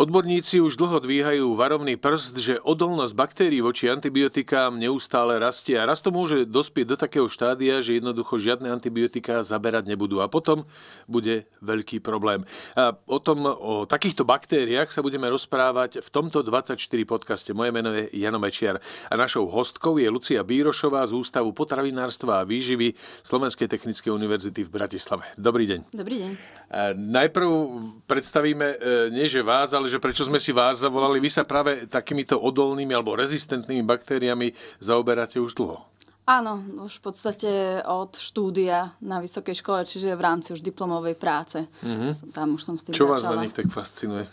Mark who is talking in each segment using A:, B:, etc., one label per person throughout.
A: Odborníci už dlho dvíhajú varovný prst, že odolnosť baktérií voči antibiotikám neustále rastie a raz to môže dospieť do takého štádia, že jednoducho žiadne antibiotika zaberať nebudú a potom bude veľký problém. A o tom, o takýchto baktériách sa budeme rozprávať v tomto 24 podcaste. Moje meno je Jano Mečiar a našou hostkou je Lucia Bírošová z Ústavu potravinárstva a výživy Slovenskej technickej univerzity v Bratislave. Dobrý deň. Dobrý deň. A najprv predstavíme e, nie že vás, ale že prečo sme si vás zavolali. Vy sa práve takýmito odolnými alebo rezistentnými baktériami zaoberáte už dlho.
B: Áno, už v podstate od štúdia na vysokej škole, čiže v rámci už diplomovej práce. Mm-hmm. Tam už som s tým Čo začala. vás na nich
A: tak fascinuje?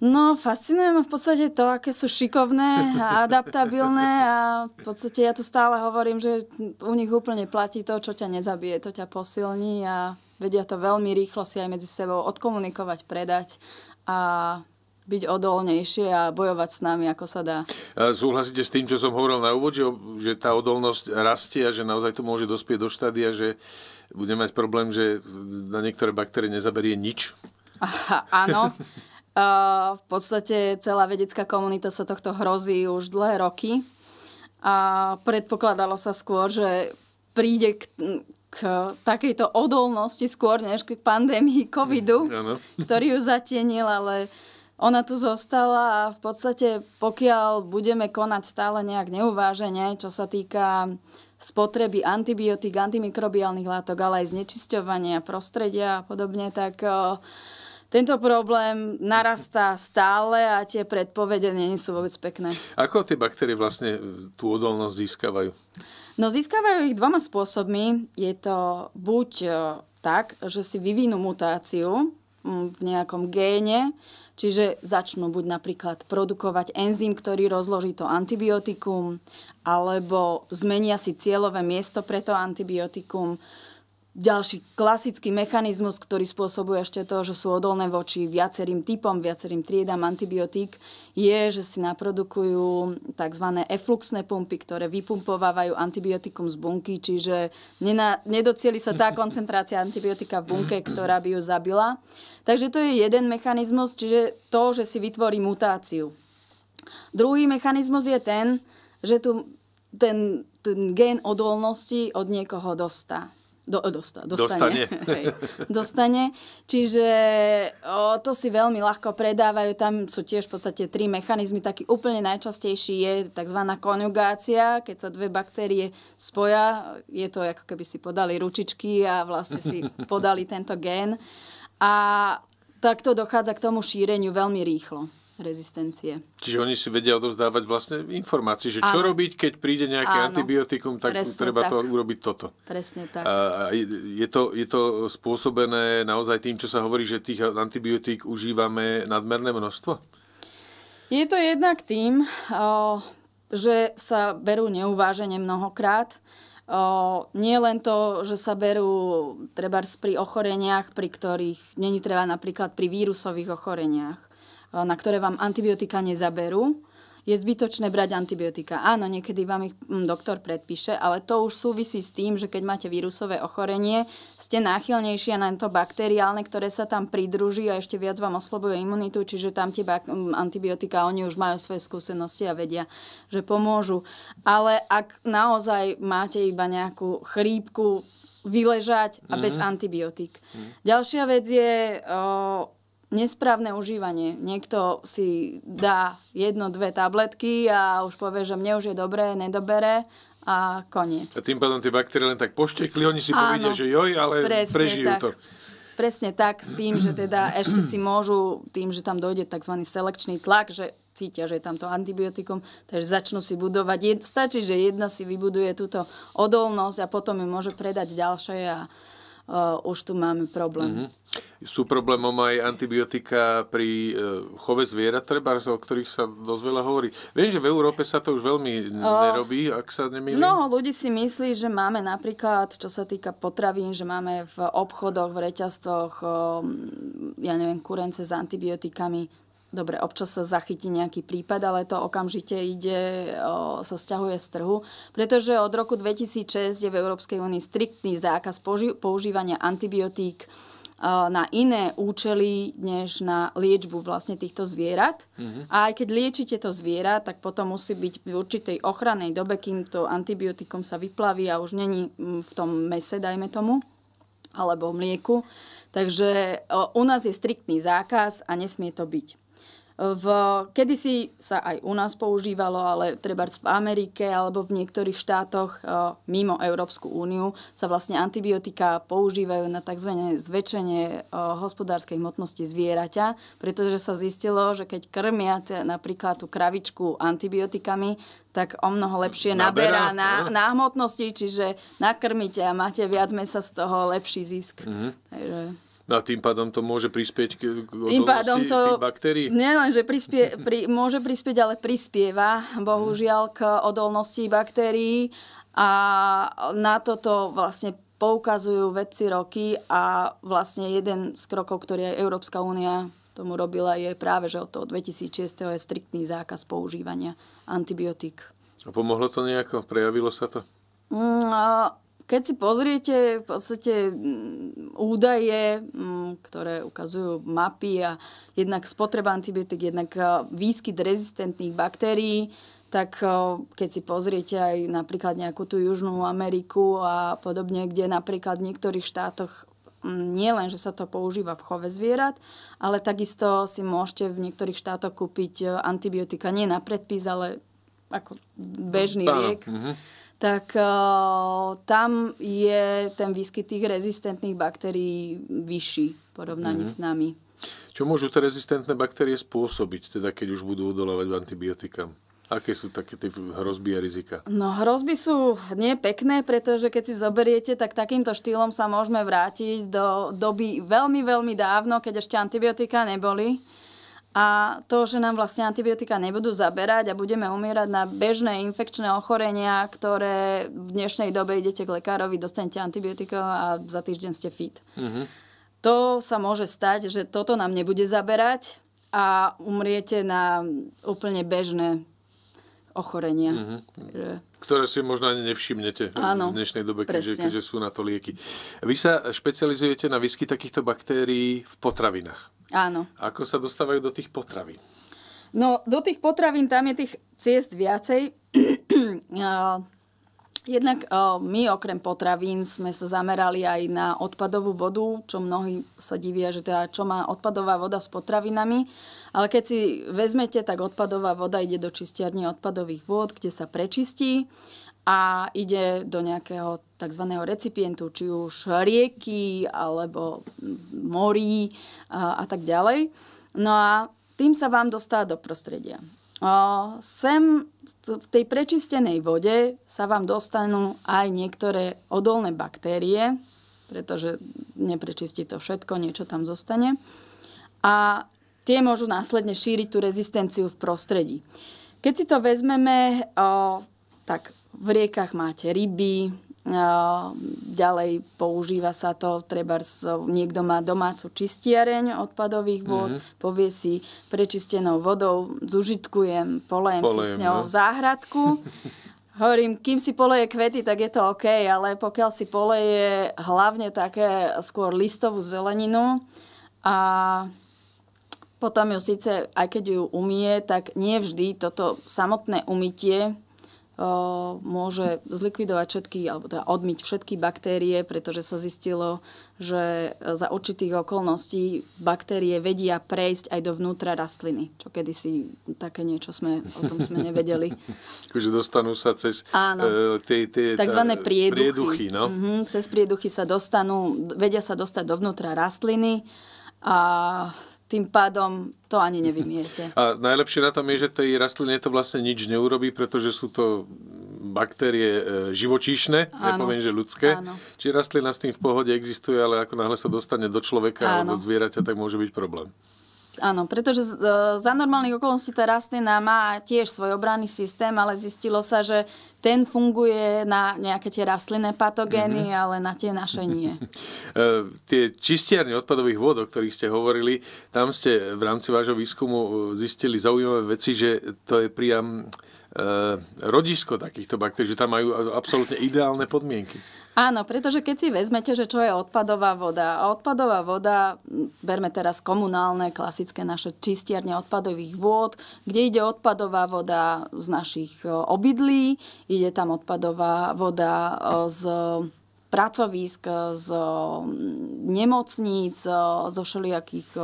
B: No, fascinuje ma v podstate to, aké sú šikovné a adaptabilné a v podstate ja tu stále hovorím, že u nich úplne platí to, čo ťa nezabije, to ťa posilní a vedia to veľmi rýchlo si aj medzi sebou odkomunikovať, predať a byť odolnejšie a bojovať s nami, ako sa dá.
A: Súhlasíte s tým, čo som hovoril na úvod, že, že tá odolnosť rastie a že naozaj to môže dospieť do štádia, že bude mať problém, že na niektoré baktérie nezaberie nič?
B: Aha, áno. uh, v podstate celá vedecká komunita sa tohto hrozí už dlhé roky a predpokladalo sa skôr, že príde k, k takejto odolnosti skôr než k pandémii covidu, ktorý ju zatienil, ale uh, ona tu zostala a v podstate pokiaľ budeme konať stále nejak neuvážene, čo sa týka spotreby antibiotík, antimikrobiálnych látok, ale aj znečisťovania prostredia a podobne, tak tento problém narastá stále a tie predpovede nie sú vôbec pekné.
A: Ako tie baktérie vlastne e, tú odolnosť získavajú?
B: No získavajú ich dvoma spôsobmi. Je to buď e, tak, že si vyvinú mutáciu mm, v nejakom géne, Čiže začnú buď napríklad produkovať enzym, ktorý rozloží to antibiotikum, alebo zmenia si cieľové miesto pre to antibiotikum, ďalší klasický mechanizmus, ktorý spôsobuje ešte to, že sú odolné voči viacerým typom, viacerým triedam antibiotík, je, že si naprodukujú tzv. efluxné pumpy, ktoré vypumpovávajú antibiotikum z bunky, čiže nena, nedocieli sa tá koncentrácia antibiotika v bunke, ktorá by ju zabila. Takže to je jeden mechanizmus, čiže to, že si vytvorí mutáciu. Druhý mechanizmus je ten, že tu ten, ten gén odolnosti od niekoho dostá. Do, dosta, dostane. Dostane. Hej, dostane. Čiže o, to si veľmi ľahko predávajú. Tam sú tiež v podstate tri mechanizmy. Taký úplne najčastejší je tzv. konjugácia, keď sa dve baktérie spoja. Je to ako keby si podali ručičky a vlastne si podali tento gén. A takto dochádza k tomu šíreniu veľmi rýchlo rezistencie.
A: Čiže oni si vedia odovzdávať vlastne informácie, že čo Áno. robiť, keď príde nejaké Áno. antibiotikum, tak Presne treba tak. to urobiť toto. Presne tak. A je, to, je to spôsobené naozaj tým, čo sa hovorí, že tých antibiotík užívame nadmerné množstvo?
B: Je to jednak tým, že sa berú neuvážene mnohokrát. O, nie len to, že sa berú treba pri ochoreniach, pri ktorých není treba napríklad pri vírusových ochoreniach. E, na ktoré vám antibiotika nezaberú, je zbytočné brať antibiotika. Áno, niekedy vám ich mm, doktor predpíše, ale to už súvisí s tým, že keď máte vírusové ochorenie, ste náchylnejšie na to bakteriálne, ktoré sa tam pridruží a ešte viac vám oslobuje imunitu, čiže tam tie mm, antibiotika, oni už majú svoje skúsenosti a vedia, že pomôžu. Ale ak naozaj máte iba nejakú chrípku, vyležať a mm-hmm. bez mhm. antibiotík. Mm-hmm. Ďalšia vec je o, nesprávne užívanie. Niekto si dá jedno, dve tabletky a už povie, že mne už je dobré, nedobere a koniec.
A: A tým pádom tie baktérie len tak poštekli, oni si Áno, povedia, že joj, ale prežijú tak. to.
B: Presne tak, s tým, že teda ešte si môžu, tým, že tam dojde tzv. selekčný tlak, že cítia, že je tam to antibiotikum, takže začnú si budovať. Jed, stačí, že jedna si vybuduje túto odolnosť a potom ju môže predať ďalšie a uh, už tu máme problém.
A: Mm-hmm. Sú problémom aj antibiotika pri uh, chove zvierat, treba, o ktorých sa dosť veľa hovorí. Viem, že v Európe sa to už veľmi eh, nerobí, uh, ak sa nemýlim. No,
B: ľudí si myslí, že máme napríklad, čo sa týka potravín, že máme v obchodoch, v reťazcoch, uh, ja neviem, kurence s antibiotikami Dobre, občas sa zachytí nejaký prípad, ale to okamžite ide, sa stiahuje z trhu, pretože od roku 2006 je v Európskej únii striktný zákaz používania antibiotík na iné účely, než na liečbu vlastne týchto zvierat. Mm-hmm. A aj keď liečite to zviera, tak potom musí byť v určitej ochrannej dobe, kým to antibiotikom sa vyplaví a už není mm, v tom mese, dajme tomu, alebo mlieku. Takže o, u nás je striktný zákaz a nesmie to byť. V, kedysi sa aj u nás používalo, ale treba v Amerike alebo v niektorých štátoch e, mimo Európsku úniu sa vlastne antibiotika používajú na tzv. zväčšenie e, hospodárskej hmotnosti zvieraťa, pretože sa zistilo, že keď krmia napríklad tú kravičku antibiotikami, tak o mnoho lepšie naberá, na, na hmotnosti, čiže nakrmíte a máte viac mesa z toho lepší zisk. Mm-hmm. Takže
A: a tým pádom to môže prispieť k tým pádom to, tých baktérií? len,
B: že prispie, pri, môže prispieť, ale prispieva bohužiaľ k odolnosti baktérií a na toto vlastne poukazujú vedci roky a vlastne jeden z krokov, ktorý aj Európska únia tomu robila, je práve, že od toho 2006. je striktný zákaz používania antibiotík.
A: A pomohlo to nejako? Prejavilo sa to?
B: Mm, keď si pozriete v podstate mm, údaje, mm, ktoré ukazujú mapy a jednak spotreba antibiotík, jednak e, výskyt rezistentných baktérií, tak e, keď si pozriete aj napríklad nejakú tú Južnú Ameriku a podobne, kde napríklad v niektorých štátoch mm, nie len, že sa to používa v chove zvierat, ale takisto si môžete v niektorých štátoch kúpiť e, antibiotika nie na predpis, ale ako bežný liek. Mhm tak uh, tam je ten výskyt tých rezistentných baktérií vyšší v porovnaní mm-hmm. s nami.
A: Čo môžu tie rezistentné baktérie spôsobiť, teda keď už budú odolávať antibiotikám? Aké sú také tie hrozby a rizika?
B: No hrozby sú nie pekné, pretože keď si zoberiete, tak takýmto štýlom sa môžeme vrátiť do doby veľmi, veľmi dávno, keď ešte antibiotika neboli a to, že nám vlastne antibiotika nebudú zaberať a budeme umierať na bežné infekčné ochorenia, ktoré v dnešnej dobe idete k lekárovi, dostanete antibiotika a za týždeň ste fit. Uh-huh. To sa môže stať, že toto nám nebude zaberať a umriete na úplne bežné ochorenia. Uh-huh. Mhm. Že...
A: Ktoré si možno ani nevšimnete Áno, v dnešnej dobe, keďže, keďže sú na to lieky. Vy sa špecializujete na výsky takýchto baktérií v potravinách. Áno. Ako sa dostávajú do tých potravín?
B: No, do tých potravín tam je tých ciest viacej. Jednak my okrem potravín sme sa zamerali aj na odpadovú vodu, čo mnohí sa divia, že teda čo má odpadová voda s potravinami. Ale keď si vezmete, tak odpadová voda ide do čistiarne odpadových vôd, kde sa prečistí a ide do nejakého tzv. recipientu, či už rieky alebo morí a, a tak ďalej. No a tým sa vám dostá do prostredia. O, sem v tej prečistenej vode sa vám dostanú aj niektoré odolné baktérie, pretože neprečistí to všetko, niečo tam zostane. A tie môžu následne šíriť tú rezistenciu v prostredí. Keď si to vezmeme, o, tak v riekach máte ryby, ďalej používa sa to, treba niekto má domácu čistiareň odpadových vôd, mm-hmm. povie si prečistenou vodou, zužitkujem, polejem, polejem si s ňou no. záhradku. Hovorím, kým si poleje kvety, tak je to OK, ale pokiaľ si poleje hlavne také skôr listovú zeleninu a potom ju síce, aj keď ju umie, tak nie vždy toto samotné umytie môže zlikvidovať všetky, alebo teda odmyť všetky baktérie, pretože sa zistilo, že za určitých okolností baktérie vedia prejsť aj do vnútra rastliny. Čo kedysi také niečo sme, o tom sme nevedeli.
A: Takže dostanú sa cez e, tie, takzvané prieduchy. prieduchy no?
B: mm-hmm, cez prieduchy sa dostanú, vedia sa dostať dovnútra rastliny a tým pádom to ani nevymiete.
A: A najlepšie na tom je, že tej rastline to vlastne nič neurobí, pretože sú to baktérie e, živočíšne, áno, nepoviem, že ľudské. Áno. Čiže rastlina s tým v pohode existuje, ale ako náhle sa dostane do človeka áno. alebo do zvieraťa, tak môže byť problém.
B: Áno, pretože e, za normálnych okolností tá rastlina má tiež svoj obranný systém, ale zistilo sa, že ten funguje na nejaké tie rastlinné patogény, mm-hmm. ale na tie naše nie.
A: E, tie čistiarne odpadových vôd, o ktorých ste hovorili, tam ste v rámci vášho výskumu e, zistili zaujímavé veci, že to je priam rodisko takýchto baktérií, že tam majú absolútne ideálne podmienky.
B: Áno, pretože keď si vezmete, že čo je odpadová voda, a odpadová voda, berme teraz komunálne, klasické naše čistiarne odpadových vôd, kde ide odpadová voda z našich e, obydlí, ide tam odpadová voda e, z pracovisk, e, z nemocníc, zo všelijakých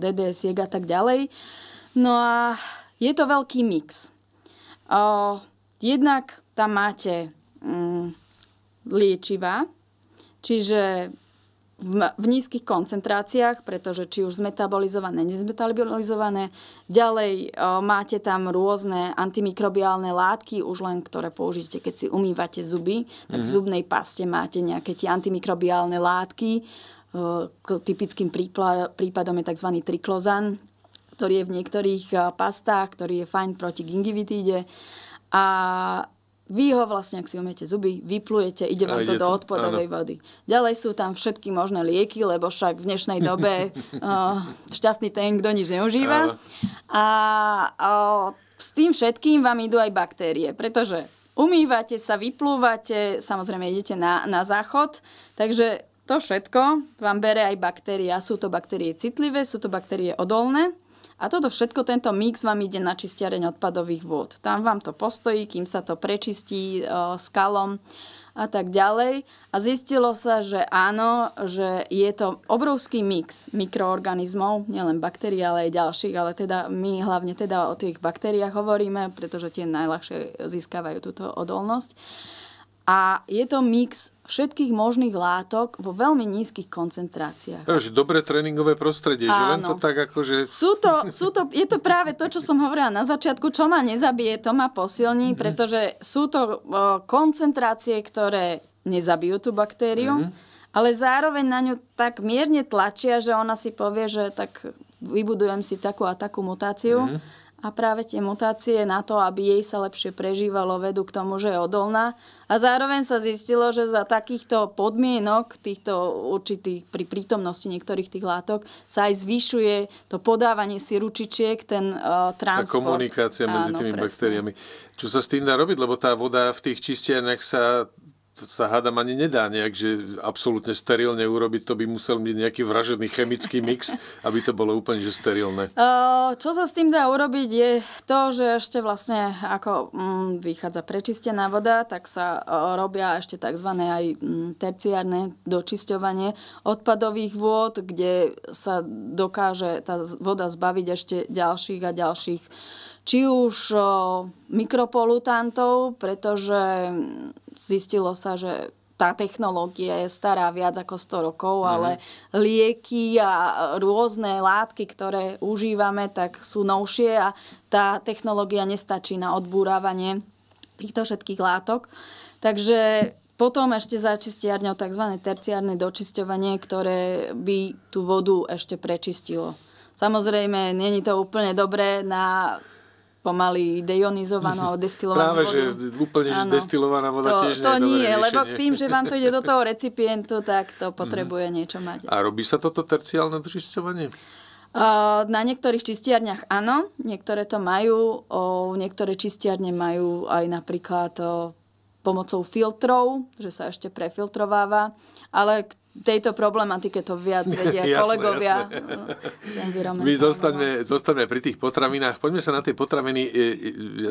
B: DDS a tak ďalej. No a je to veľký mix. Jednak tam máte mm, liečivá, čiže v, v nízkych koncentráciách, pretože či už zmetabolizované, nezmetabolizované. Ďalej o, máte tam rôzne antimikrobiálne látky, už len ktoré použijete, keď si umývate zuby. Tak mm-hmm. v mhm. zubnej paste máte nejaké tie antimikrobiálne látky. O, typickým príklad, prípadom je tzv. triklozan, ktorý je v niektorých pastách, ktorý je fajn proti gingivitíde. A vy ho vlastne, ak si umiete zuby, vyplujete, ide vám to do odpadovej vody. Ďalej sú tam všetky možné lieky, lebo však v dnešnej dobe uh, šťastný ten, kto nič neužíva. Áno. A uh, s tým všetkým vám idú aj baktérie, pretože umývate sa, vyplúvate, samozrejme idete na, na záchod, takže to všetko vám bere aj baktérie. Sú to baktérie citlivé, sú to baktérie odolné. A toto všetko, tento mix vám ide na čistiareň odpadových vôd. Tam vám to postojí, kým sa to prečistí e, skalom a tak ďalej. A zistilo sa, že áno, že je to obrovský mix mikroorganizmov, nielen baktérií, ale aj ďalších, ale teda my hlavne teda o tých baktériách hovoríme, pretože tie najľahšie získavajú túto odolnosť a je to mix všetkých možných látok vo veľmi nízkych koncentráciách.
A: Takže dobré tréningové prostredie, Áno. že len to tak akože... Sú
B: to, sú to, je to práve to, čo som hovorila na začiatku, čo ma nezabije, to ma posilní, mm-hmm. pretože sú to o, koncentrácie, ktoré nezabijú tú baktériu, mm-hmm. ale zároveň na ňu tak mierne tlačia, že ona si povie, že tak vybudujem si takú a takú mutáciu. Mm-hmm a práve tie mutácie na to, aby jej sa lepšie prežívalo, vedú k tomu, že je odolná. A zároveň sa zistilo, že za takýchto podmienok, týchto určitých, pri prítomnosti niektorých tých látok, sa aj zvyšuje to podávanie si ručičiek, ten uh, transport. Tá komunikácia medzi Áno, tými presne. baktériami.
A: Čo sa s tým dá robiť? Lebo tá voda v tých čistiarniach sa sa hádam ani nedá nejak, že absolútne sterilne urobiť, to by musel byť nejaký vražedný chemický mix, aby to bolo úplne že sterilné.
B: Čo sa s tým dá urobiť je to, že ešte vlastne ako mm, vychádza prečistená voda, tak sa robia ešte tzv. aj mm, terciárne dočisťovanie odpadových vôd, kde sa dokáže tá voda zbaviť ešte ďalších a ďalších či už mikropolutantov, pretože zistilo sa, že tá technológia je stará viac ako 100 rokov, mm. ale lieky a rôzne látky, ktoré užívame, tak sú novšie a tá technológia nestačí na odbúravanie týchto všetkých látok. Takže potom ešte za tzv. terciárne dočisťovanie, ktoré by tú vodu ešte prečistilo. Samozrejme, není to úplne dobré na pomaly dejonizovanú alebo destilovanú Práve, Práve, že
A: úplne ano. destilovaná voda to, tiež To nie, je, lebo tým, že vám to ide do toho
B: recipientu, tak to mhm. potrebuje mm. niečo mať.
A: A robí sa toto terciálne dočisťovanie?
B: Na niektorých čistiarniach áno, niektoré to majú, niektoré čistiarne majú aj napríklad pomocou filtrov, že sa ešte prefiltrováva, ale tejto problematike to viac vedia jasné, kolegovia.
A: Jasné. My zostaňme, zostaňme pri tých potravinách. Poďme sa na tie potraviny. E,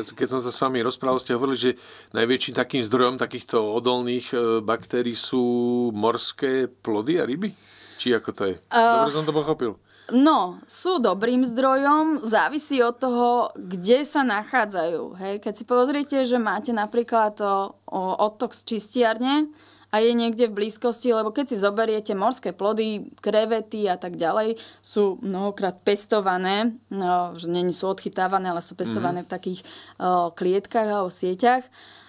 A: e, keď som sa s vami rozprával, ste hovorili, že najväčším takým zdrojom takýchto odolných e, baktérií sú morské plody a ryby? Či ako to je? Uh... Dobre som to pochopil.
B: No, sú dobrým zdrojom, závisí od toho, kde sa nachádzajú. Hej? Keď si pozriete, že máte napríklad o, o, odtok z čistiarne, a je niekde v blízkosti, lebo keď si zoberiete morské plody, krevety a tak ďalej, sú mnohokrát pestované, no, že nie sú odchytávané, ale sú pestované mm-hmm. v mhm. takých o, klietkách alebo sieťach.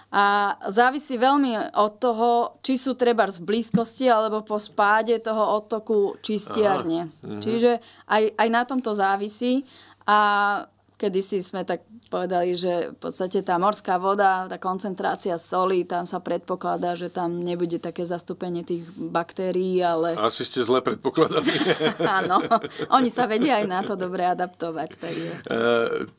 B: A závisí veľmi od toho, či sú treba v blízkosti alebo po spáde toho odtoku čistiarne. Aha. Mhm. Čiže aj, aj na tomto závisí. A Kedy si sme tak povedali, že v podstate tá morská voda, tá koncentrácia soli, tam sa predpokladá, že tam nebude také zastúpenie tých baktérií, ale...
A: Asi ste zle predpokladali. Áno,
B: oni sa vedia aj na to dobre adaptovať. je. Uh,
A: e,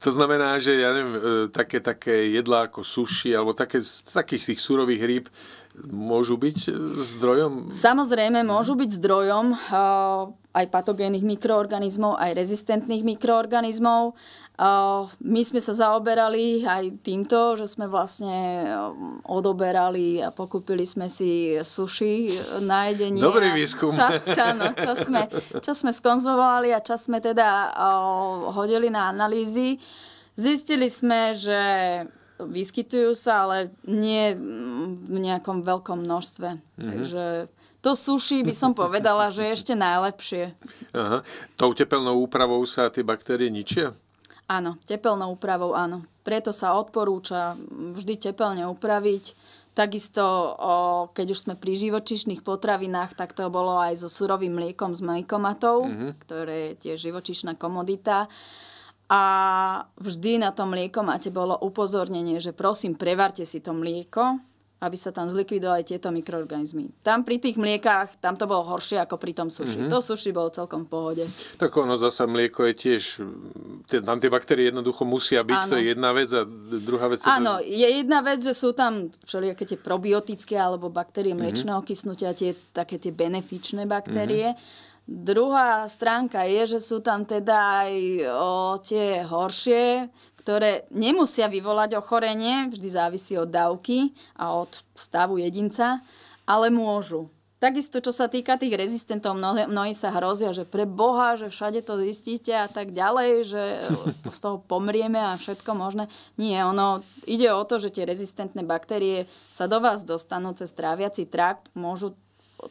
A: to znamená, že ja neviem, e, také, také jedlá ako suši, alebo také, z takých tých surových rýb, môžu byť e, zdrojom?
B: Samozrejme, môžu byť zdrojom e, aj patogénnych mikroorganizmov, aj rezistentných mikroorganizmov. E, my sme sa zaoberali aj týmto, že sme vlastne odoberali a pokúpili sme si suši na jedenie. Dobrý výskum. Čas, áno, čas, sme, čas sme skonzovali a čas sme teda hodili na analýzy. Zistili sme, že vyskytujú sa, ale nie v nejakom veľkom množstve.
A: Mm-hmm. Takže
B: to suši by som povedala, že je ešte najlepšie.
A: Aha. Tou tepelnou úpravou sa tie baktérie ničia?
B: Áno, tepelnou úpravou áno. Preto sa odporúča vždy tepelne upraviť. Takisto, keď už sme pri živočišných potravinách, tak to bolo aj so surovým mliekom z mliekomatov, mm-hmm. ktoré je tiež živočišná komodita a vždy na tom mlieko máte bolo upozornenie, že prosím, prevarte si to mlieko, aby sa tam zlikvidovali tieto mikroorganizmy. Tam pri tých mliekách, tam to bolo horšie ako pri tom suši. Mm-hmm. To suši bolo celkom v pohode.
A: Tak ono zasa mlieko je tiež, tam tie baktérie jednoducho musia byť, ano. to je jedna vec a druhá vec... Áno, to... je
B: jedna vec, že sú tam všelijaké tie probiotické alebo baktérie mhm. mliečného mm-hmm. kysnutia, tie také tie benefičné baktérie. Mm-hmm Druhá stránka je, že sú tam teda aj o tie horšie, ktoré nemusia vyvolať ochorenie, vždy závisí od dávky a od stavu jedinca, ale môžu. Takisto, čo sa týka tých rezistentov, mnohí, mnohí sa hrozia, že pre Boha, že všade to zistíte a tak ďalej, že z toho pomrieme a všetko možné. Nie, ono ide o to, že tie rezistentné baktérie sa do vás dostanú cez tráviaci trakt, môžu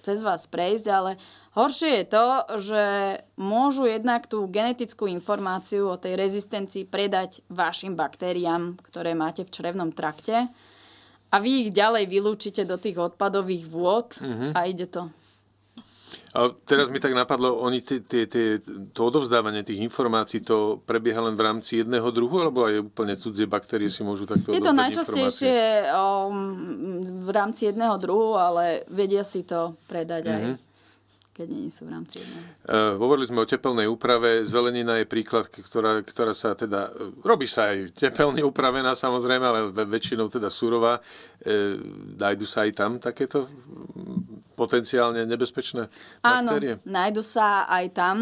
B: cez vás prejsť, ale horšie je to, že môžu jednak tú genetickú informáciu o tej rezistencii predať vašim baktériám, ktoré máte v črevnom trakte a vy ich ďalej vylúčite do tých odpadových vôd uh-huh. a ide to.
A: A teraz mi tak napadlo, oni tie, tie, tie, to odovzdávanie tých informácií, to prebieha len v rámci jedného druhu, alebo aj úplne cudzie baktérie si môžu takto Je to najčastejšie
B: um, v rámci jedného druhu, ale vedia si to predať mm-hmm. aj mhm. keď nie sú v rámci jedného.
A: Uh, hovorili sme o tepelnej úprave. Zelenina je príklad, ktorá, ktorá sa teda... E, robí sa aj tepelne upravená no samozrejme, ale väčšinou teda surová. Uh, e, dajdu sa aj tam takéto potenciálne nebezpečné baktérie? Áno,
B: nájdu sa aj tam.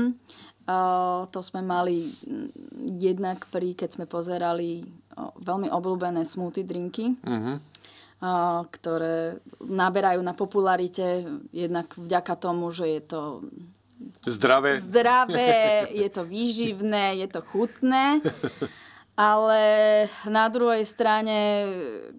B: to sme mali mm, jednak pri, keď sme pozerali veľmi obľúbené smoothie drinky, uh-huh. ktoré naberajú na popularite jednak vďaka tomu, že je to
A: zdravé, zdravé
B: je to výživné, je to chutné. Ale na druhej strane,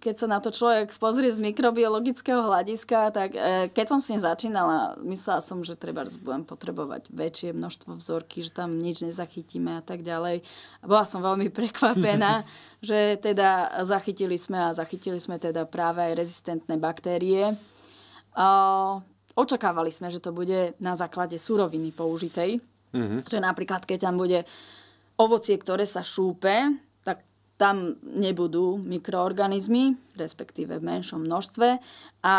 B: keď sa na to človek pozrie z mikrobiologického hľadiska, tak e, keď som s ním začínala, myslela som, že treba budem potrebovať väčšie množstvo vzorky, že tam nič nezachytíme a tak ďalej. bola som veľmi prekvapená, že teda zachytili sme a zachytili sme teda práve aj rezistentné baktérie. Očakávali sme, že to bude na základe suroviny použitej. Mm-hmm. Že napríklad, keď tam bude ovocie, ktoré sa šúpe, tam nebudú mikroorganizmy, respektíve v menšom množstve a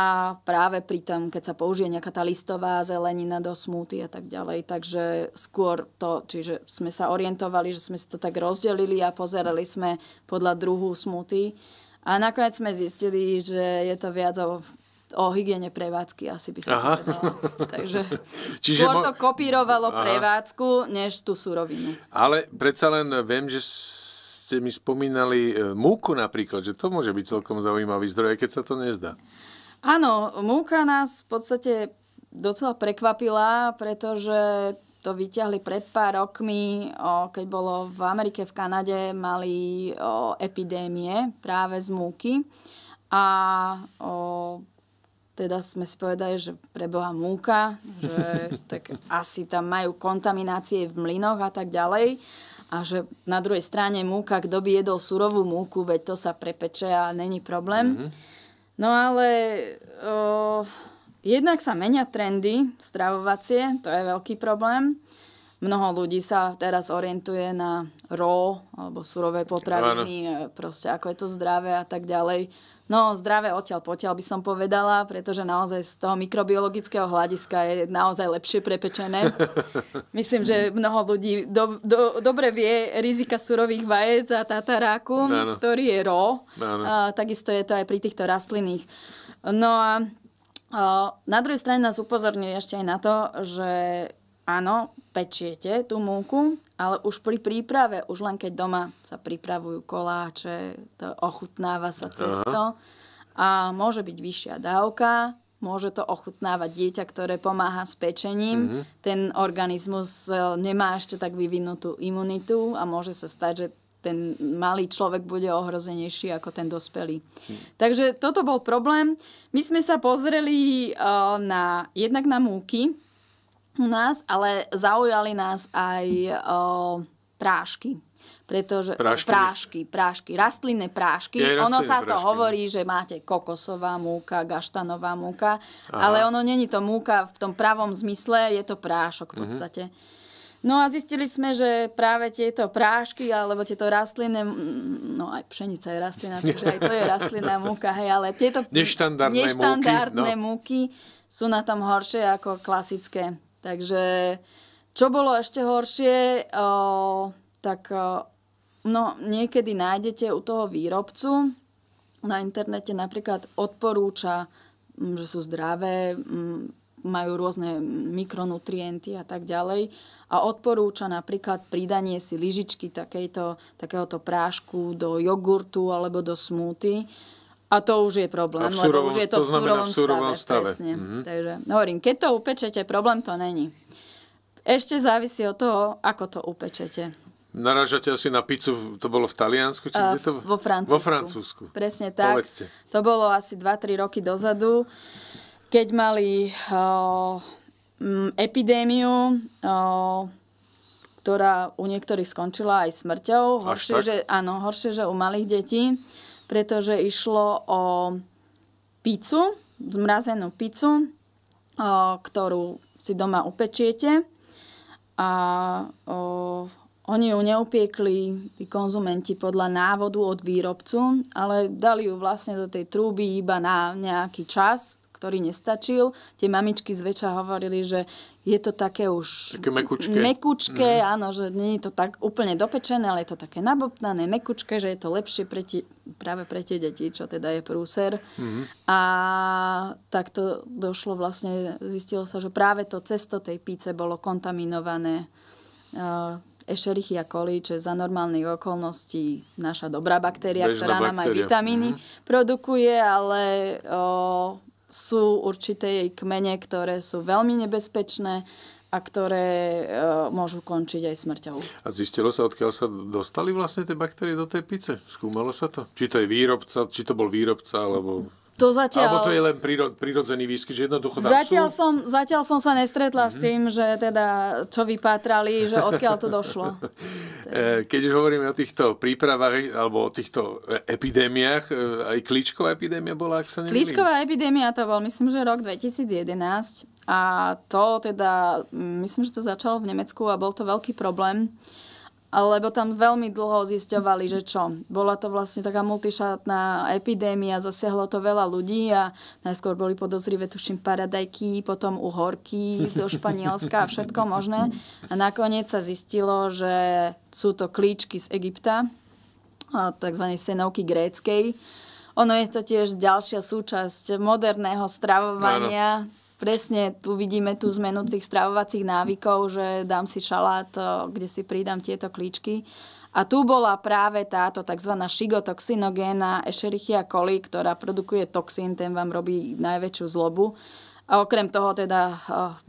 B: práve pri tom, keď sa použije nejaká tá listová zelenina do smúty a tak ďalej, takže skôr to, čiže sme sa orientovali, že sme si to tak rozdelili a pozerali sme podľa druhu smúty a nakoniec sme zistili, že je to viac o o hygiene prevádzky asi by som Aha.
A: povedala. Takže Čiže skôr mo... to
B: kopírovalo Aha. prevádzku, než tú surovinu.
A: Ale predsa len viem, že ste mi spomínali e, múku napríklad, že to môže byť celkom zaujímavý zdroj, keď sa to nezdá.
B: Áno, múka nás v podstate docela prekvapila, pretože to vyťahli pred pár rokmi, o, keď bolo v Amerike, v Kanade, mali o, epidémie práve z múky. A o, teda sme si povedali, že preboha múka, že tak asi tam majú kontaminácie v mlynoch a tak ďalej. A že na druhej strane múka, kto by jedol surovú múku, veď to sa prepeče a není problém. Mm-hmm. No ale o, jednak sa menia trendy stravovacie, to je veľký problém mnoho ľudí sa teraz orientuje na ro, alebo surové potraviny, e, proste ako je to zdravé a tak ďalej. No, zdravé odtiaľ potiaľ by som povedala, pretože naozaj z toho mikrobiologického hľadiska je naozaj lepšie prepečené. Myslím, že mnoho ľudí do, do, dobre vie rizika surových vajec a tataráku, no, ktorý je ro. No, no. A, takisto je to aj pri týchto rastlinných. No a na druhej strane nás upozornili ešte aj na to, že áno, pečiete tú múku, ale už pri príprave, už len keď doma sa pripravujú koláče, to ochutnáva sa cesto a môže byť vyššia dávka, môže to ochutnávať dieťa, ktoré pomáha s pečením. Mm-hmm. Ten organizmus e, nemá ešte tak vyvinutú imunitu a môže sa stať, že ten malý človek bude ohrozenejší ako ten dospelý. Hm. Takže toto bol problém. My sme sa pozreli uh, na, jednak na múky, nás, ale zaujali nás aj o, prášky. Pretože prášky, prášky, prášky rastlinné prášky. Rastlinné ono sa prášky. to no. hovorí, že máte kokosová múka, gaštanová múka, Aha. ale ono není to múka v tom pravom zmysle, je to prášok v mhm. podstate. Mhm. No a zistili sme, že práve tieto prášky alebo tieto rastlinné, no aj pšenica je rastlina, takže aj to je rastlinná múka, hej, ale tieto neštandardné, neštandardné múky, no. múky sú na tom horšie ako klasické Takže čo bolo ešte horšie, o, tak o, no, niekedy nájdete u toho výrobcu na internete napríklad odporúča, že sú zdravé, majú rôzne mikronutrienty a tak ďalej a odporúča napríklad pridanie si lyžičky takéto, takéhoto prášku do jogurtu alebo do smúty. A to už je problém, a lebo už je to, to v súrovom, súrovom stave. stave. Presne. Mm-hmm. Takže hovorím, keď to upečete, problém to není. Ešte závisí od toho, ako to upečete.
A: Naražate asi na pizzu, to bolo v Taliansku? Či uh, kde to? Vo
B: Francúzsku. Vo Francúzsku. Presne tak. Povedzte. To bolo asi 2-3 roky dozadu, keď mali uh, m, mm, epidémiu, uh, ktorá u niektorých skončila aj smrťou. Horšie, že, áno, horšie, že u malých detí pretože išlo o pizzu, zmrazenú pizzu, ktorú si doma upečiete a oni ju neupiekli tí konzumenti podľa návodu od výrobcu, ale dali ju vlastne do tej trúby iba na nejaký čas, ktorý nestačil. Tie mamičky zväčša hovorili, že je to také už...
A: Také mekučké. Mekučké, mm.
B: áno, že nie je to tak úplne dopečené, ale je to také nabobtnané, mekučké, že je to lepšie pre tie, práve pre tie deti, čo teda je prúser. Mm. A tak to došlo vlastne, zistilo sa, že práve to cesto tej píce bolo kontaminované Escherichia coli, čo je za normálnych okolností naša dobrá baktéria, Bežná ktorá baktéria. nám aj vitamíny mm. produkuje, ale o, sú určité jej kmene, ktoré sú veľmi nebezpečné a ktoré e, môžu končiť aj smrťou.
A: A zistilo sa, odkiaľ sa dostali vlastne tie baktérie do tej pice? Skúmalo sa to? Či to je výrobca, či to bol výrobca, alebo
B: to zatiaľ... Alebo to je
A: len priro, prirodzený výskyt, že jednoducho tam zatiaľ sú...
B: Som, zatiaľ som sa nestretla mm-hmm. s mhm. tým, že teda čo vypátrali, že odkiaľ to došlo.
A: E, keď už hovoríme o týchto prípravách alebo o týchto e, epidémiách, e, aj klíčková epidémia bola, ak sa neviem. Klíčková
B: epidémia to bol, myslím, že rok 2011 a to teda, mm, myslím, že to začalo v Nemecku a bol to veľký problém lebo tam veľmi dlho zisťovali, že čo. Bola to vlastne taká multišátna epidémia, zasiahlo to veľa ľudí a najskôr boli podozrivé, tuším, paradajky, potom uhorky zo Španielska a všetko možné. A nakoniec sa zistilo, že sú to klíčky z Egypta, tzv. senovky gréckej. Ono je to tiež ďalšia súčasť moderného stravovania presne tu vidíme tú zmenu tých stravovacích návykov, že dám si šalát, eh, kde si pridám tieto klíčky. A tu bola práve táto tzv. šigotoxinogéna Escherichia coli, ktorá produkuje toxín, ten vám robí najväčšiu zlobu. A okrem toho teda eh,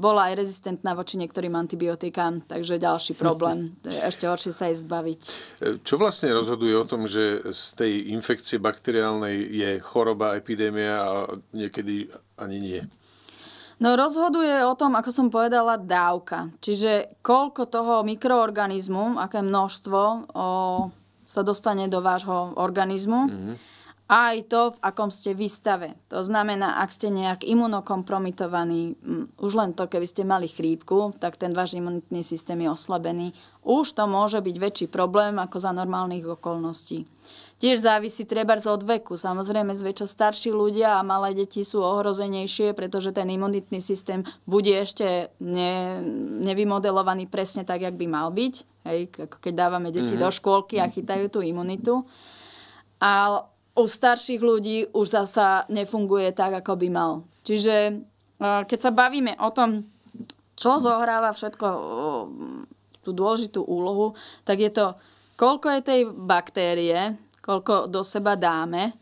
B: bola aj rezistentná voči niektorým antibiotikám, takže ďalší problém. Ešte horšie sa jej zbaviť.
A: Eh, čo vlastne rozhoduje o tom, že z tej infekcie bakteriálnej je choroba, epidémia a niekedy ani nie?
B: No rozhoduje o tom, ako som povedala, dávka. Čiže koľko toho mikroorganizmu, aké množstvo o, sa dostane do vášho organizmu. Mm-hmm aj to, v akom ste výstave. To znamená, ak ste nejak imunokompromitovaní, už len to, keby ste mali chrípku, tak ten váš imunitný systém je oslabený. Už to môže byť väčší problém ako za normálnych okolností. Tiež závisí treba od veku. Samozrejme, zväčša starší ľudia a malé deti sú ohrozenejšie, pretože ten imunitný systém bude ešte ne, nevymodelovaný presne tak, jak by mal byť. Hej, ako keď dávame deti mm-hmm. do škôlky a chytajú tú imunitu. A u starších ľudí už zasa nefunguje tak, ako by mal. Čiže e, keď sa bavíme o tom, čo zohráva všetko tú dôležitú úlohu, tak je to, koľko je tej baktérie, koľko do seba dáme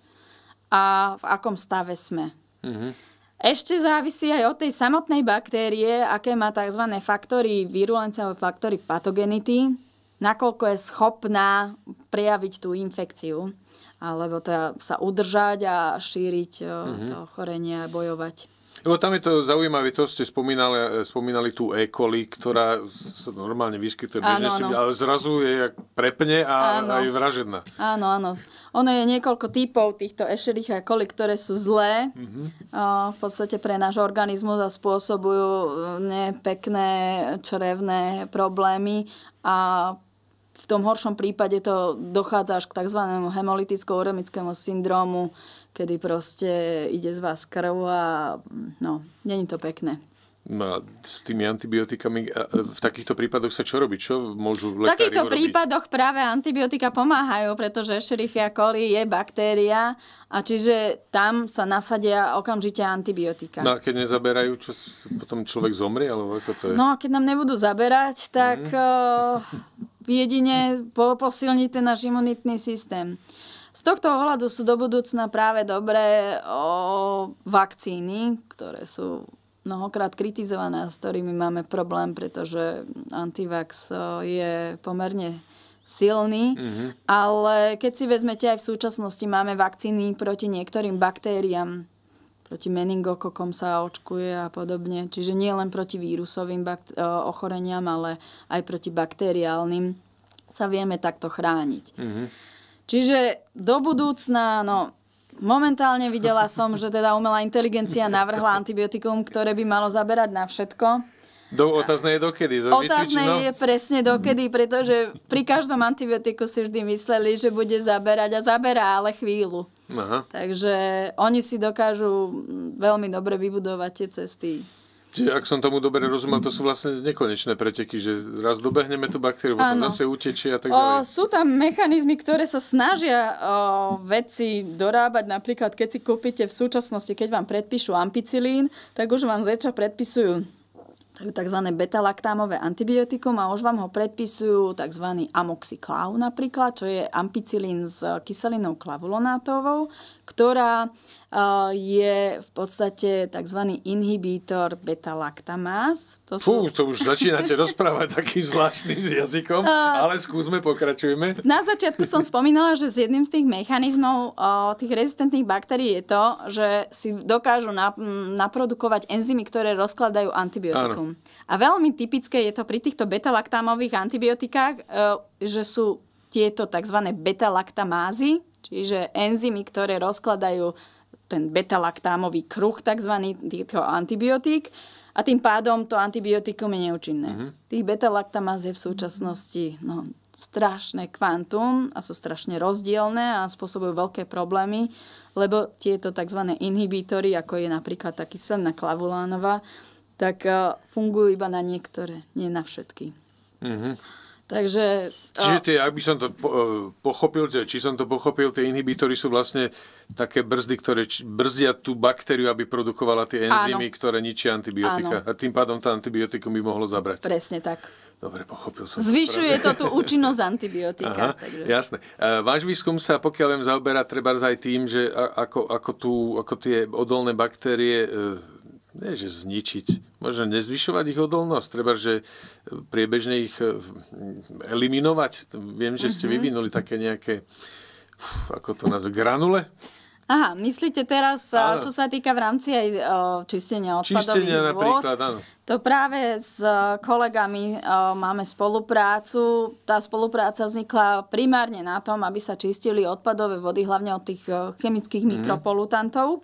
B: a v akom stave sme. Mm-hmm. Ešte závisí aj od tej samotnej baktérie, aké má tzv. faktory virulence alebo faktory patogenity, nakoľko je schopná prejaviť tú infekciu alebo teda sa udržať a šíriť mm-hmm. to ochorenie a bojovať.
A: Lebo tam je to zaujímavé, to ste spomínali, spomínali tú E. coli, ktorá sa normálne vyskytuje áno, áno. ale zrazu je jak prepne a, áno. a je vražedná.
B: Áno, áno. Ono je niekoľko typov týchto Escherichia coli, ktoré sú zlé mm-hmm. o, v podstate pre náš organizmus a spôsobujú e, nepekné črevné problémy a v tom horšom prípade to dochádza až k tzv. hemolitickou uremickému syndrómu, kedy proste ide z vás krv a no, není to pekné.
A: No, s tými antibiotikami, v takýchto prípadoch sa čo robí? Čo môžu lekári V takýchto urobiť?
B: prípadoch práve antibiotika pomáhajú, pretože Escherichia coli je baktéria a čiže tam sa nasadia okamžite antibiotika. No a
A: keď nezaberajú, čo, potom človek zomrie? Alebo ako to je? No
B: a keď nám nebudú zaberať, tak mm. jedine posilní ten náš imunitný systém. Z tohto ohľadu sú do budúcna práve dobré o vakcíny, ktoré sú mnohokrát kritizované a s ktorými máme problém, pretože antivax je pomerne silný, mm-hmm. ale keď si vezmete aj v súčasnosti máme vakcíny proti niektorým baktériám, proti meningokokom sa očkuje a podobne, čiže nie len proti vírusovým bakt- ochoreniam, ale aj proti baktériálnym sa vieme takto chrániť. Mm-hmm. Čiže do budúcna, no momentálne videla som, že teda umelá inteligencia navrhla antibiotikum, ktoré by malo zaberať na všetko.
A: Do, otázne je dokedy. Otázne no? je
B: presne dokedy, pretože pri každom antibiotiku si vždy mysleli, že bude zaberať a zaberá ale chvíľu. Aha. Takže oni si dokážu mm, veľmi dobre vybudovať tie cesty
A: ak som tomu dobre rozumel, to sú vlastne nekonečné preteky, že raz dobehneme tú baktériu, potom zase utečie a tak ďalej.
B: O, sú tam mechanizmy, ktoré sa snažia o, veci dorábať. Napríklad, keď si kúpite v súčasnosti, keď vám predpíšu ampicilín, tak už vám zeča predpisujú tzv. betalaktámové antibiotikum a už vám ho predpisujú tzv. amoxikláv napríklad, čo je ampicilín s kyselinou klavulonátovou, ktorá je v podstate tzv. inhibítor beta lactamás To Fú, sú...
A: to už začínate rozprávať takým zvláštnym jazykom, ale skúsme, pokračujeme.
B: Na začiatku som spomínala, že s jedným z tých mechanizmov tých rezistentných baktérií je to, že si dokážu naprodukovať enzymy, ktoré rozkladajú antibiotikum. Áno. A veľmi typické je to pri týchto beta lactamových antibiotikách, e, že sú tieto tzv. beta-laktamázy, čiže enzymy, ktoré rozkladajú ten beta-laktámový kruh tzv. týchto antibiotík a tým pádom to antibiotikum je neúčinné. Mm-hmm. Tých beta-laktamaz je v súčasnosti no, strašné kvantum a sú strašne rozdielne a spôsobujú veľké problémy, lebo tieto tzv. inhibítory, ako je napríklad tá kyselná klavulánova, tak uh, fungujú iba na niektoré, nie na všetky. Mm-hmm. Takže...
A: A... Čiže tie, ak by som to e, pochopil, či som to pochopil, tie inhibítory sú vlastne také brzdy, ktoré brzdia tú baktériu, aby produkovala tie enzymy, Áno. ktoré ničia antibiotika. Áno. A tým pádom to antibiotikum by mohlo zabrať.
B: Presne tak.
A: Dobre, pochopil som. Zvyšuje to, to tú
B: účinnosť antibiotika. Aha, takže...
A: Jasné. E, váš výskum sa, pokiaľ viem, zaoberá treba aj tým, že ako, ako, tú, ako tie odolné baktérie e, nie že zničiť, možno nezvyšovať ich odolnosť, treba, že priebežne ich eh, eliminovať. Viem, že ste mhm. vyvinuli také nejaké, ako to nazve, granule?
B: Aha, myslíte teraz, eh, áno. čo sa týka v rámci aj eh, čistenia odpadových čistenia vôd? napríklad, áno. To práve s kolegami máme spoluprácu. Tá spolupráca vznikla primárne na tom, aby sa čistili odpadové vody, hlavne od tých chemických mm. mikropolutantov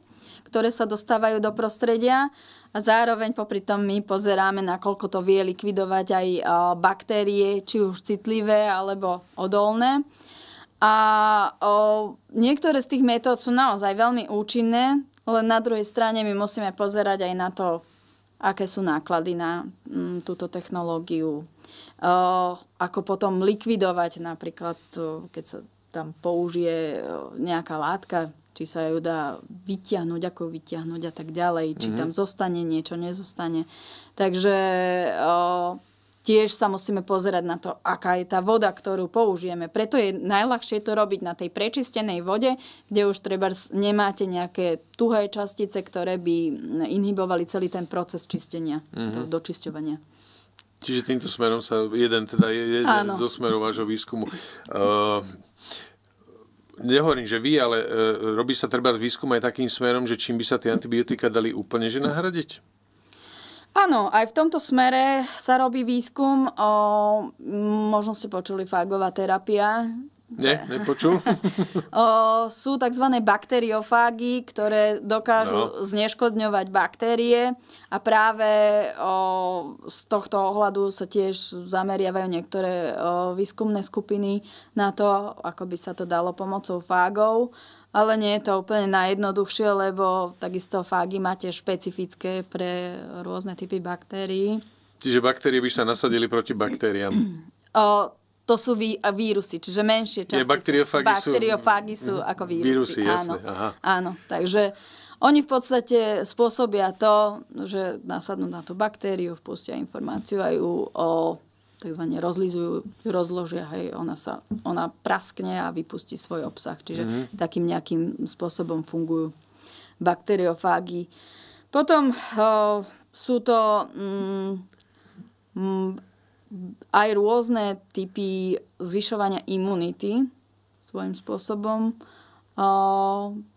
B: ktoré sa dostávajú do prostredia a zároveň popri tom my pozeráme, nakoľko to vie likvidovať aj e, baktérie, či už citlivé alebo odolné. A o, niektoré z tých metód sú naozaj veľmi účinné, len na druhej strane my musíme pozerať aj na to, aké sú náklady na m, mm, túto technológiu. O, e, ako potom likvidovať napríklad, keď sa tam použije e, nejaká látka, či sa ju dá vyťahnuť, ako vyťahnuť a tak ďalej, či mm-hmm. tam zostane niečo, nezostane. Takže o, tiež sa musíme pozerať na to, aká je tá voda, ktorú použijeme. Preto je najľahšie to robiť na tej prečistenej vode, kde už treba nemáte nejaké tuhé častice, ktoré by inhibovali celý ten proces čistenia, mm-hmm. dočisťovania.
A: Čiže týmto smerom sa jeden, teda jeden zo smerov vášho výskumu. Uh, nehovorím, že vy, ale e, robí sa treba výskum aj takým smerom, že čím by sa tie antibiotika dali úplne že nahradiť?
B: Áno, aj v tomto smere sa robí výskum. O, možno ste počuli fagová terapia,
A: nie, teda. nepočul.
B: o, sú tzv. bakteriofágy, ktoré dokážu no. zneškodňovať baktérie a práve o, z tohto ohľadu sa tiež zameriavajú niektoré o, výskumné skupiny na to, ako by sa to dalo pomocou fágov. Ale nie je to úplne najjednoduchšie, lebo takisto fágy máte špecifické pre rôzne typy baktérií.
A: Čiže baktérie by sa nasadili proti baktériám.
B: O, to sú ví, vírusy, čiže menšie častice. Nie, bakteriofágy, bakteriofágy sú, sú mhm. ako vírusy. vírusy áno, jasné, aha. áno, takže oni v podstate spôsobia to, že nasadnú na tú baktériu, vpustia informáciu aj ju o tzv. rozlizujú, rozložia, hej, ona, sa, ona praskne a vypustí svoj obsah. Čiže mm-hmm. takým nejakým spôsobom fungujú bakteriofágy. Potom o, eh, sú to mm, mm aj rôzne typy zvyšovania imunity svojím spôsobom,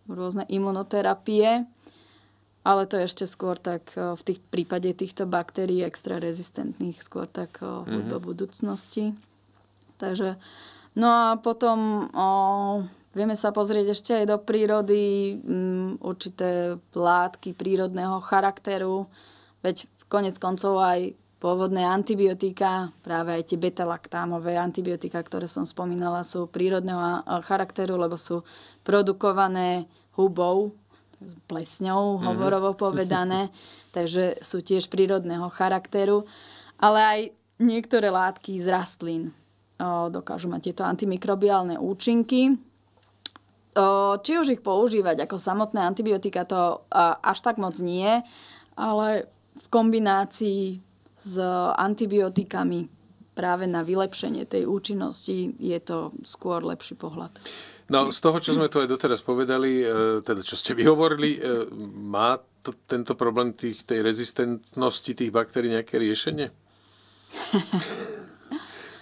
B: rôzne imunoterapie, ale to je ešte skôr tak e, v tých, prípade týchto baktérií extra rezistentných, skôr tak mm-hmm. E, do budúcnosti. Takže, no a potom o, vieme sa pozrieť ešte aj do prírody, m, mm, určité látky prírodného charakteru, veď konec koncov aj Pôvodné antibiotika, práve aj tie beta-laktámové antibiotika, ktoré som spomínala, sú prírodného charakteru, lebo sú produkované hubou, plesňou, mhm. hovorovo povedané, takže sú tiež prírodného charakteru. Ale aj niektoré látky z rastlín o, dokážu mať tieto antimikrobiálne účinky. O, či už ich používať ako samotné antibiotika, to a, až tak moc nie, ale v kombinácii s antibiotikami práve na vylepšenie tej účinnosti je to skôr lepší pohľad.
A: No, z toho, čo sme tu aj doteraz povedali, e, teda čo ste vyhovorili, e, má to, tento problém tých, tej rezistentnosti tých baktérií nejaké riešenie?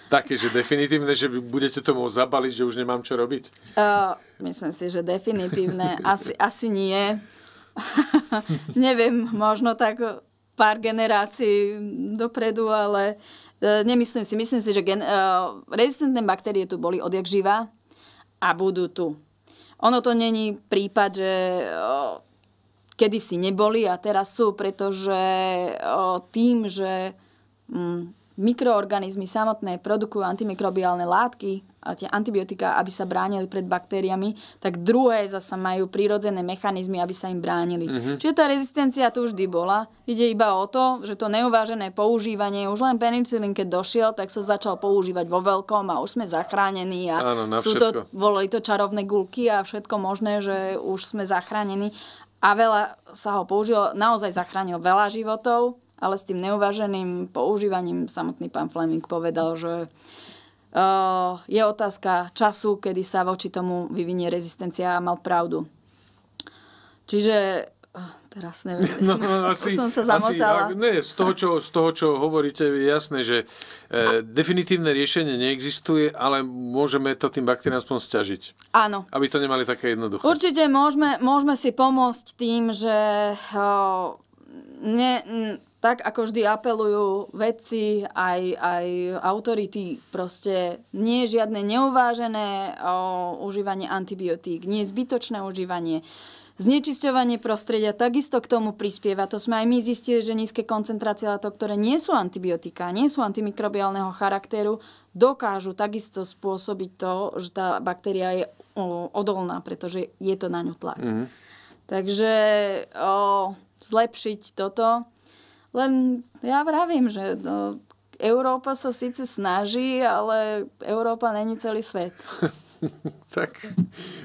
A: Také, že definitívne, že vy budete to môcť zabaliť, že už nemám čo robiť?
B: Uh, myslím si, že definitívne. Asi, asi nie. Neviem, možno tak pár generácií dopredu, ale e, nemyslím si. Myslím si, že gen, e, rezistentné baktérie tu boli odjak živa a budú tu. Ono to není prípad, že e, kedysi neboli a teraz sú, pretože tým, že mm, mikroorganizmy samotné produkujú antimikrobiálne látky a tie antibiotika, aby sa bránili pred baktériami, tak druhé zase majú prírodzené mechanizmy, aby sa im bránili. Uh-huh. Čiže tá rezistencia tu vždy bola. Ide iba o to, že to neuvážené používanie, už len penicilín, keď došiel, tak sa začal používať vo veľkom a už sme zachránení a Áno, sú to, boli to čarovné gulky a všetko možné, že už sme zachránení. A veľa sa ho použilo, naozaj zachránil veľa životov, ale s tým neuvaženým používaním samotný pán Fleming povedal, že eh, je otázka času, kedy sa voči tomu vyvinie rezistencia a mal pravdu. Čiže eh, teraz neviem, no, som, no, no, asi, som sa zamotala. Asi,
A: ne, z, toho, čo, z toho, čo hovoríte, je jasné, že e, definitívne riešenie neexistuje, ale môžeme to tým bakteriám aspoň stiažiť. Áno. Aby to nemali také jednoduché.
B: Určite môžeme, môžeme si pomôcť tým, že... O, ne, tak ako vždy apelujú vedci, aj, aj autority, proste nie je žiadne neuvážené o, užívanie antibiotík, nie je zbytočné užívanie. Znečisťovanie prostredia takisto k tomu prispieva. To sme aj my zistili, že nízke koncentrácie látok, ktoré nie sú antibiotika, nie sú antimikrobiálneho charakteru, dokážu takisto spôsobiť to, že tá baktéria je odolná, pretože je to na ňu tlak. Mm-hmm. Takže o, zlepšiť toto len ja vravím, že no, Európa sa síce snaží, ale Európa není celý svet.
A: tak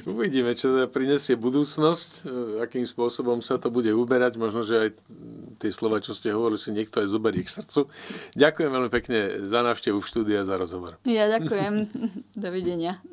A: uvidíme, čo teda prinesie budúcnosť, e, akým spôsobom sa to bude uberať. Možno, že aj tie slova, čo ste hovorili, si niekto aj zoberie k srdcu. Ďakujem veľmi pekne za návštevu v štúdia, za rozhovor.
B: Ja ďakujem. Dovidenia.